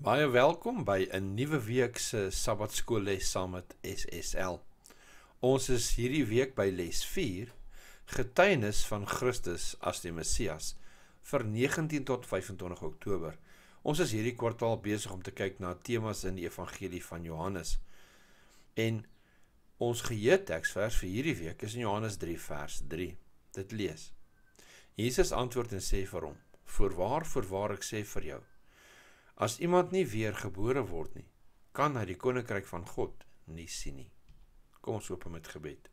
Baie welkom by 'n nuwe week se Sabbatskool les saam met SSL. Ons is hierdie week by les 4 Getuienis van Christus as die Messias vir 19 tot 25 Oktober. Ons is hierdie kwartaal besig om te kyk na temas in die Evangelie van Johannes. En ons geheueteksvers vir hierdie week is in Johannes 3 vers 3. Dit lees: Jesus antwoord en sê vir hom: "Voorwaar, voorwaar ek sê vir jou, As iemand nie weergebore word nie, kan hy die koninkryk van God nie sien nie. Kom ons open met gebed.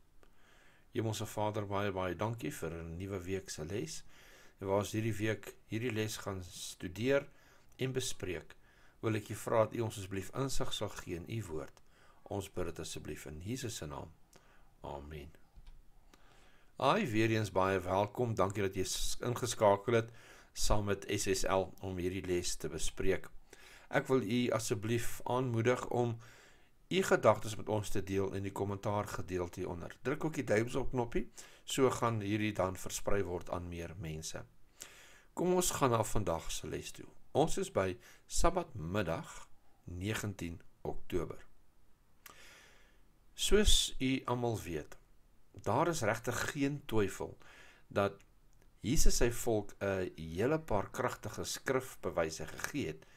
Hemelse Vader, baie baie dankie vir 'n nuwe week se les. En waar ons hierdie week hierdie les gaan studeer en bespreek, wil ek jou vra dat U ons asseblief insig sal gee in U woord. Ons bid dit asseblief in Jesus se naam. Amen. Ai weer eens baie welkom. Dankie dat jy ingeskakel het saam met SSL om hierdie les te bespreek. Ek wil u asseblief aanmoedig om u gedagtes met ons te deel in die kommentaar gedeelte onder. Druk ook die duimpies op knoppie, so gaan hierdie dan versprei word aan meer mense. Kom ons gaan na vandag se les toe. Ons is by Sabbatmiddag 19 Oktober. Soos u almal weet, daar is regtig geen twyfel dat Jesus sy volk 'n hele paar kragtige skrifbewyse gegee het gegeet,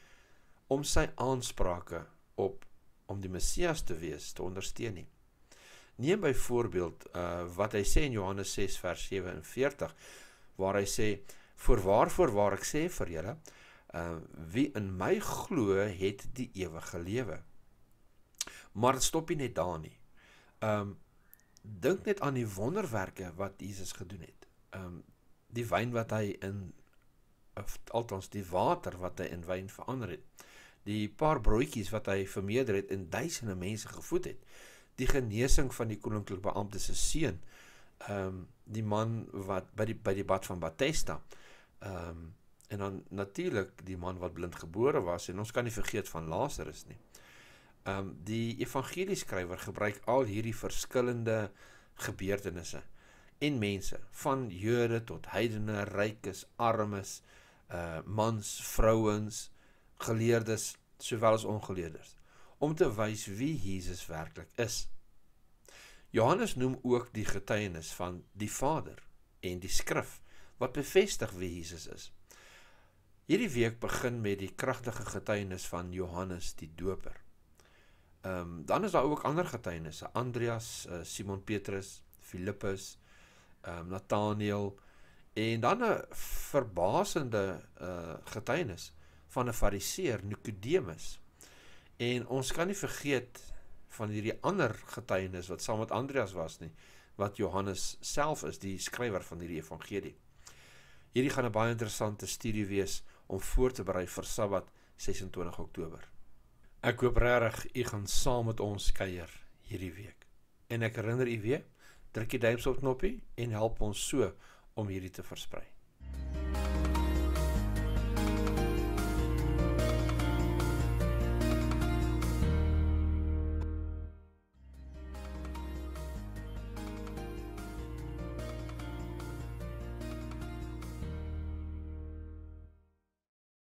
om sy aansprake op om die Messias te wees te ondersteun nie. Neem byvoorbeeld uh wat hy sê in Johannes 6 vers 47 waar hy sê vir waarvoor waar ek sê vir julle uh wie in my glo het die ewige lewe. Maar stop nie net daar nie. Um dink net aan die wonderwerke wat Jesus gedoen het. Um die wyn wat hy in of althans die water wat hy in wyn verander het. Uh die paar broodjies wat hy vermeerder het en duisende mense gevoed het. Die genesing van die koninklike beampte se seun. Ehm um, die man wat by die by die bad van Bathesda. Ehm um, en dan natuurlik die man wat blind gebore was en ons kan nie vergeet van Lazarus nie. Ehm um, die evangelieskrywer gebruik al hierdie verskillende gebeurtenisse en mense van Jode tot heidene, rykes, armes, uh mans, vrouens, geleerdes sowel as ongeleerdes om te wys wie Jesus werklik is. Johannes noem ook die getuienis van die Vader en die skrif wat bevestig wie Jesus is. Hierdie week begin met die kragtige getuienis van Johannes die Doper. Ehm um, dan is daar ook ander getuienisse, Andreas, uh, Simon Petrus, Filippus, ehm um, Nathanael en dan 'n verbasende uh getuienis van 'n fariseer Nikodemus. En ons kan nie vergeet van hierdie ander getuienis wat saam met Andreas was nie, wat Johannes self is die skrywer van hierdie evangelie. Hierdie gaan 'n baie interessante studie wees om voor te berei vir Sabbat 26 Oktober. Ek hoop regtig u gaan saam met ons kuier hierdie week. En ek herinner u weer, druk die duimpie op knoppie en help ons so om hierdie te versprei.